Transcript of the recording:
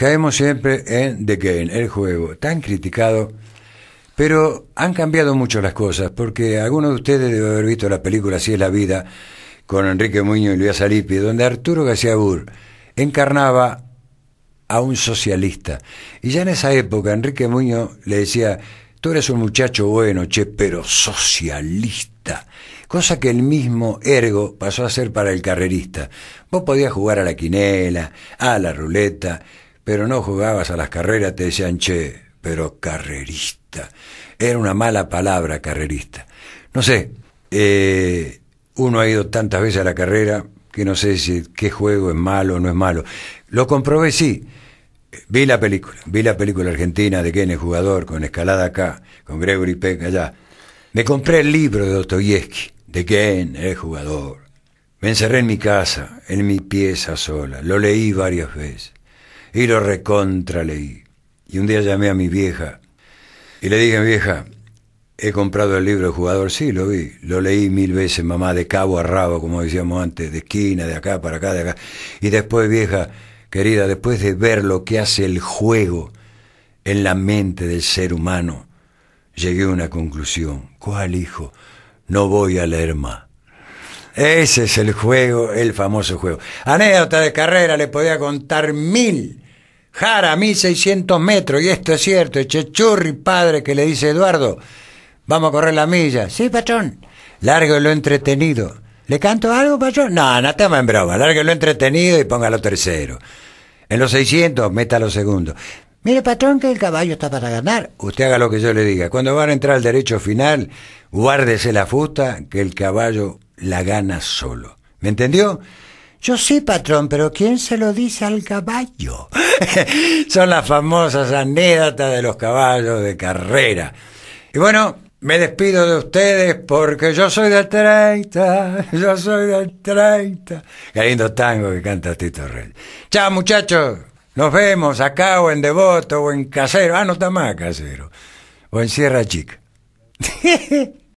caemos siempre en The Game, el juego, tan criticado. Pero han cambiado mucho las cosas, porque alguno de ustedes debe haber visto la película Así es la vida, con Enrique Muñoz y Luis Alipi, donde Arturo García Bur encarnaba a un socialista. Y ya en esa época Enrique Muñoz le decía, tú eres un muchacho bueno, che, pero socialista. Cosa que el mismo ergo pasó a ser para el carrerista. Vos podías jugar a la quinela, a la ruleta, pero no jugabas a las carreras, te decían, che, pero carrerista. Era una mala palabra, carrerista. No sé, eh, uno ha ido tantas veces a la carrera que no sé si qué juego es malo o no es malo. Lo comprobé, sí. Vi la película, vi la película argentina de quién es jugador, con Escalada acá, con Gregory Peck allá. Me compré el libro de Dostoyevsky, de Ken, es jugador. Me encerré en mi casa, en mi pieza sola, lo leí varias veces. Y lo recontra leí. Y un día llamé a mi vieja y le dije, vieja, he comprado el libro de jugador, sí, lo vi, lo leí mil veces, mamá, de cabo a rabo, como decíamos antes, de esquina, de acá para acá, de acá. Y después, vieja, querida, después de ver lo que hace el juego en la mente del ser humano, llegué a una conclusión. ¿Cuál, hijo? No voy a leer más. Ese es el juego, el famoso juego. Anécdota de carrera, le podía contar mil. Jara, mil seiscientos metros, y esto es cierto. Chechurri, este padre, que le dice Eduardo, vamos a correr la milla. Sí, patrón. Largo lo entretenido. ¿Le canto algo, patrón? No, no en broma. Largo lo entretenido y póngalo tercero. En los seiscientos, meta lo segundo. Mire, patrón, que el caballo está para ganar. Usted haga lo que yo le diga. Cuando van a entrar al derecho final, guárdese la fusta, que el caballo la gana solo. ¿Me entendió? Yo sí, patrón, pero ¿quién se lo dice al caballo? Son las famosas anécdotas de los caballos de carrera. Y bueno, me despido de ustedes porque yo soy del 30, yo soy del 30. Qué lindo tango que canta Tito Rey. Chao, muchachos. Nos vemos acá o en Devoto o en Casero. Ah, no está más Casero. O en Sierra Chica.